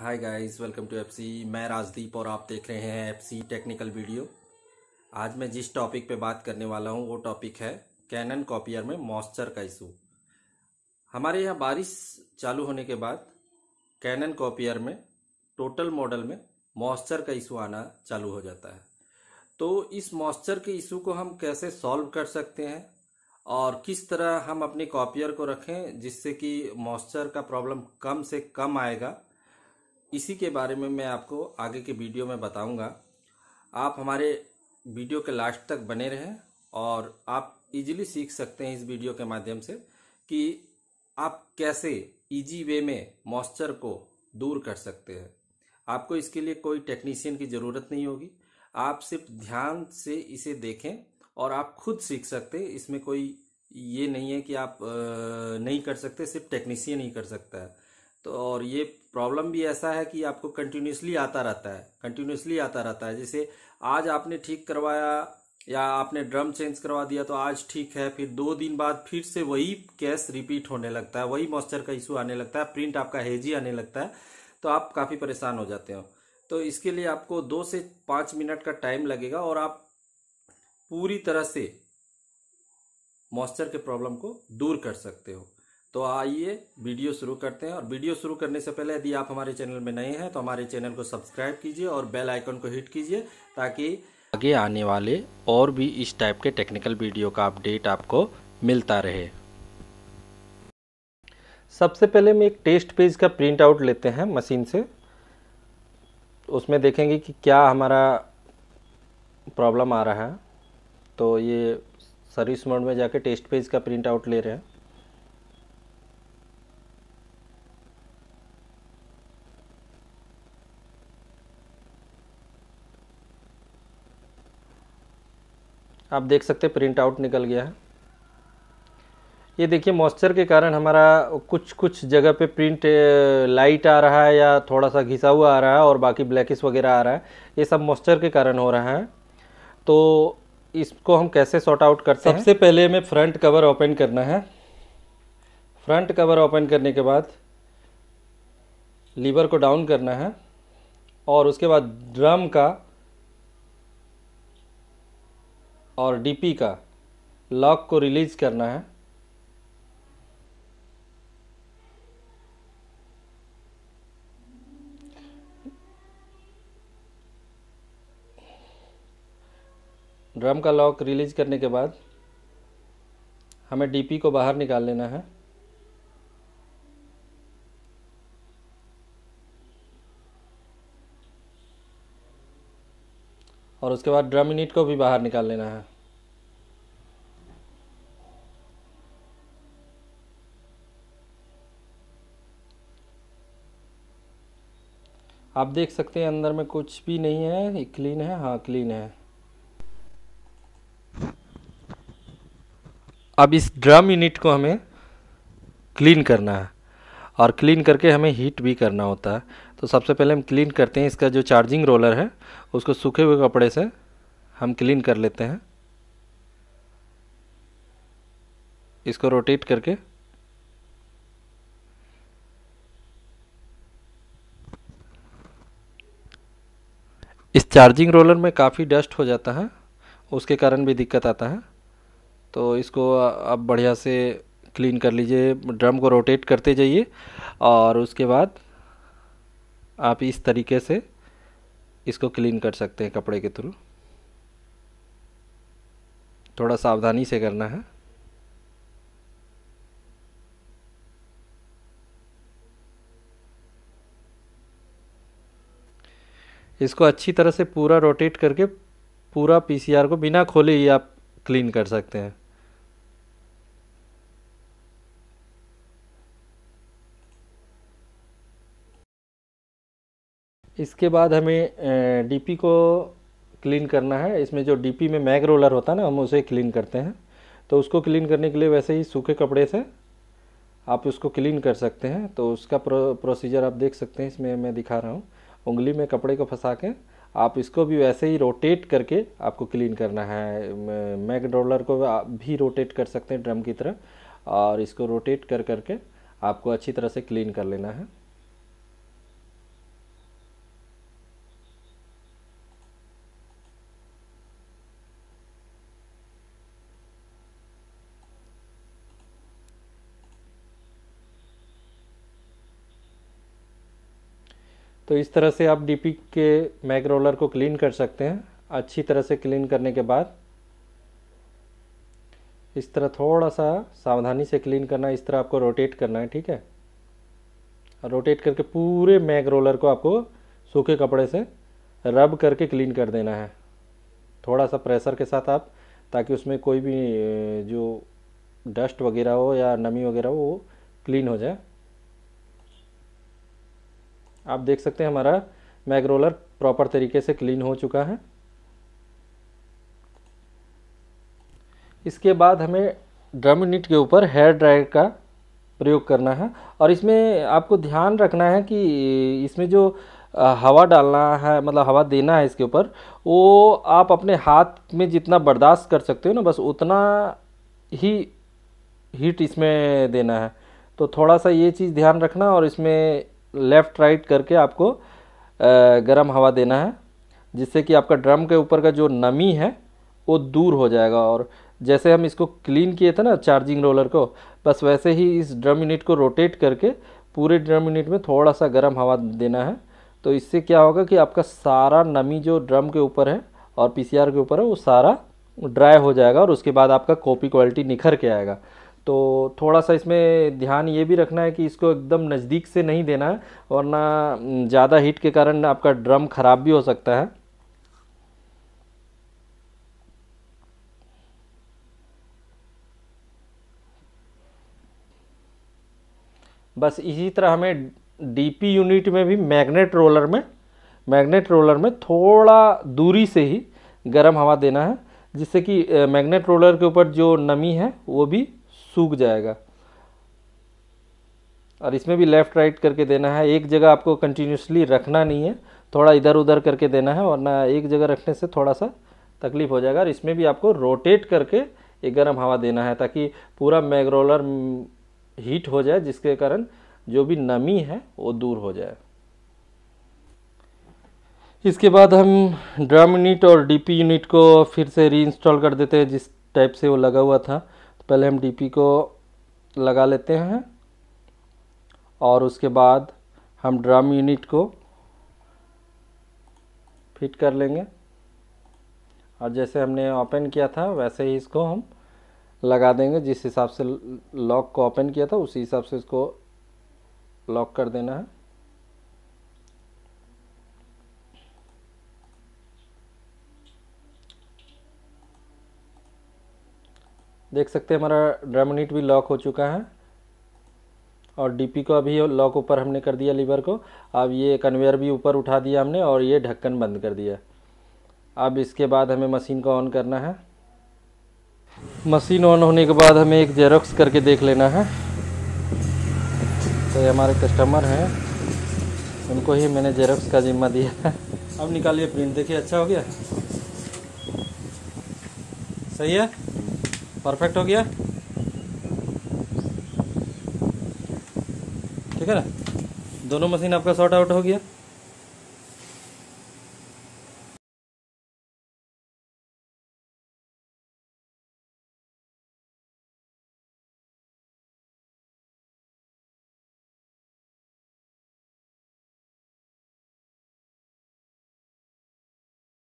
hi guys welcome to FC मैं राजदीप और आप देख रहे हैं एफसी टेक्निकल वीडियो आज मैं जिस टॉपिक पे बात करने वाला हूँ वो टॉपिक है कैनन कॉपियर में मॉइस्चर का इशू हमारे यहाँ बारिश चालू होने के बाद कैनन कॉपियर में टोटल मॉडल में मॉइस्चर का इशू आना चालू हो जाता है तो इस मॉइस्चर के इशू को हम कैसे सॉल्व कर सकते हैं और किस तरह हम अपने कॉपियर को रखें जिससे कि मॉइस्चर का प्रॉब्लम कम से कम आएगा इसी के बारे में मैं आपको आगे के वीडियो में बताऊंगा आप हमारे वीडियो के लास्ट तक बने रहें और आप इजीली सीख सकते हैं इस वीडियो के माध्यम से कि आप कैसे इजी वे में मॉइस्चर को दूर कर सकते हैं आपको इसके लिए कोई टेक्नीशियन की ज़रूरत नहीं होगी आप सिर्फ ध्यान से इसे देखें और आप खुद सीख सकते हैं इसमें कोई ये नहीं है कि आप नहीं कर सकते सिर्फ टेक्नीशियन ही कर सकता है तो और ये प्रॉब्लम भी ऐसा है कि आपको कंटिन्यूसली आता रहता है कंटिन्यूसली आता रहता है जैसे आज आपने ठीक करवाया या आपने ड्रम चेंज करवा दिया तो आज ठीक है फिर दो दिन बाद फिर से वही केस रिपीट होने लगता है वही मॉइस्चर का इशू आने लगता है प्रिंट आपका हेजी आने लगता है तो आप काफ़ी परेशान हो जाते हो तो इसके लिए आपको दो से पाँच मिनट का टाइम लगेगा और आप पूरी तरह से मॉइस्चर के प्रॉब्लम को दूर कर सकते हो तो आइए वीडियो शुरू करते हैं और वीडियो शुरू करने से पहले यदि आप हमारे चैनल में नए हैं तो हमारे चैनल को सब्सक्राइब कीजिए और बेल आइकन को हिट कीजिए ताकि आगे आने वाले और भी इस टाइप के टेक्निकल वीडियो का अपडेट आपको मिलता रहे सबसे पहले हम एक टेस्ट पेज का प्रिंट आउट लेते हैं मशीन से उसमें देखेंगे कि क्या हमारा प्रॉब्लम आ रहा है तो ये सर्विस मोड में जाके टेस्ट पेज का प्रिंट आउट ले रहे हैं आप देख सकते हैं प्रिंट आउट निकल गया है ये देखिए मॉइस्चर के कारण हमारा कुछ कुछ जगह पे प्रिंट लाइट आ रहा है या थोड़ा सा घिसा हुआ आ रहा है और बाकी ब्लैकिस वगैरह आ रहा है ये सब मॉइस्चर के कारण हो रहा है तो इसको हम कैसे सॉर्ट आउट करते सबसे हैं सबसे पहले हमें फ्रंट कवर ओपन करना है फ्रंट कवर ओपन करने के बाद लीवर को डाउन करना है और उसके बाद ड्रम का और डीपी का लॉक को रिलीज़ करना है ड्रम का लॉक रिलीज़ करने के बाद हमें डीपी को बाहर निकाल लेना है और उसके बाद ड्रम यूनिट को भी बाहर निकाल लेना है आप देख सकते हैं अंदर में कुछ भी नहीं है क्लीन है हाँ क्लीन है अब इस ड्रम यूनिट को हमें क्लीन करना है और क्लीन करके हमें हीट भी करना होता है तो सबसे पहले हम क्लीन करते हैं इसका जो चार्जिंग रोलर है उसको सूखे हुए कपड़े से हम क्लीन कर लेते हैं इसको रोटेट करके इस चार्जिंग रोलर में काफ़ी डस्ट हो जाता है उसके कारण भी दिक्कत आता है तो इसको आप बढ़िया से क्लीन कर लीजिए ड्रम को रोटेट करते जाइए और उसके बाद आप इस तरीके से इसको क्लीन कर सकते हैं कपड़े के थ्रू थोड़ा सावधानी से करना है इसको अच्छी तरह से पूरा रोटेट करके पूरा पीसीआर को बिना खोले ही आप क्लीन कर सकते हैं इसके बाद हमें डीपी को क्लीन करना है इसमें जो डीपी में मैग रोलर होता है ना हम उसे क्लीन करते हैं तो उसको क्लीन करने के लिए वैसे ही सूखे कपड़े से आप उसको क्लीन कर सकते हैं तो उसका प्रो, प्रोसीजर आप देख सकते हैं इसमें मैं दिखा रहा हूँ उंगली में कपड़े को फंसा के आप इसको भी वैसे ही रोटेट करके आपको क्लीन करना है मैग रोलर को आप भी रोटेट कर सकते हैं ड्रम की तरह और इसको रोटेट कर करके आपको अच्छी तरह से क्लीन कर लेना है तो इस तरह से आप डीपी के मैग रोलर को क्लीन कर सकते हैं अच्छी तरह से क्लीन करने के बाद इस तरह थोड़ा सा सावधानी से क्लीन करना है इस तरह आपको रोटेट करना है ठीक है रोटेट करके पूरे मैग रोलर को आपको सूखे कपड़े से रब करके क्लीन कर देना है थोड़ा सा प्रेशर के साथ आप ताकि उसमें कोई भी जो डस्ट वगैरह हो या नमी वगैरह हो वो क्लीन हो जाए आप देख सकते हैं हमारा मैग रोलर प्रॉपर तरीके से क्लीन हो चुका है इसके बाद हमें ड्रम नीट के ऊपर हेयर ड्रायर का प्रयोग करना है और इसमें आपको ध्यान रखना है कि इसमें जो हवा डालना है मतलब हवा देना है इसके ऊपर वो आप अपने हाथ में जितना बर्दाश्त कर सकते हो ना बस उतना ही हीट इसमें देना है तो थोड़ा सा ये चीज़ ध्यान रखना और इसमें लेफ़्ट राइट करके आपको गर्म हवा देना है जिससे कि आपका ड्रम के ऊपर का जो नमी है वो दूर हो जाएगा और जैसे हम इसको क्लीन किए थे ना चार्जिंग रोलर को बस वैसे ही इस ड्रम यूनिट को रोटेट करके पूरे ड्रम यूनिट में थोड़ा सा गर्म हवा देना है तो इससे क्या होगा कि आपका सारा नमी जो ड्रम के ऊपर है और पीसीआर के ऊपर है वो सारा ड्राई हो जाएगा और उसके बाद आपका कॉपी क्वालिटी निखर के आएगा तो थोड़ा सा इसमें ध्यान ये भी रखना है कि इसको एकदम नज़दीक से नहीं देना है वरना हम्म, ज़्यादा हीट के कारण आपका ड्रम ख़राब भी हो सकता है बस इसी तरह हमें डीपी यूनिट में भी मैग्नेट रोलर में मैग्नेट रोलर में थोड़ा दूरी से ही गर्म हवा देना है जिससे कि मैग्नेट रोलर के ऊपर जो नमी है वो भी सूख जाएगा और इसमें भी लेफ़्ट राइट करके देना है एक जगह आपको कंटिन्यूसली रखना नहीं है थोड़ा इधर उधर करके देना है वरना एक जगह रखने से थोड़ा सा तकलीफ़ हो जाएगा और इसमें भी आपको रोटेट करके एक गर्म हवा देना है ताकि पूरा मैगरोलर हीट हो जाए जिसके कारण जो भी नमी है वो दूर हो जाए इसके बाद हम ड्रम यूनिट और डीपी यूनिट को फिर से रीइंस्टॉल कर देते हैं जिस टाइप से वो लगा हुआ था पहले हम डीपी को लगा लेते हैं और उसके बाद हम ड्रम यूनिट को फिट कर लेंगे और जैसे हमने ओपन किया था वैसे ही इसको हम लगा देंगे जिस हिसाब से लॉक को ओपन किया था उसी हिसाब से इसको लॉक कर देना है देख सकते हैं हमारा ड्रामोनिट भी लॉक हो चुका है और डीपी को अभी लॉक ऊपर हमने कर दिया लीवर को अब ये कन्वेयर भी ऊपर उठा दिया हमने और ये ढक्कन बंद कर दिया अब इसके बाद हमें मशीन को ऑन करना है मशीन ऑन होने के बाद हमें एक जेरोक्स करके देख लेना है तो ये हमारे कस्टमर हैं उनको ही मैंने जेरोक्स का जिम्मा दिया है अब निकालिए प्रिंट देखिए अच्छा हो गया सही है परफेक्ट हो गया ठीक है ना दोनों मशीन आपका शॉर्ट आउट हो गया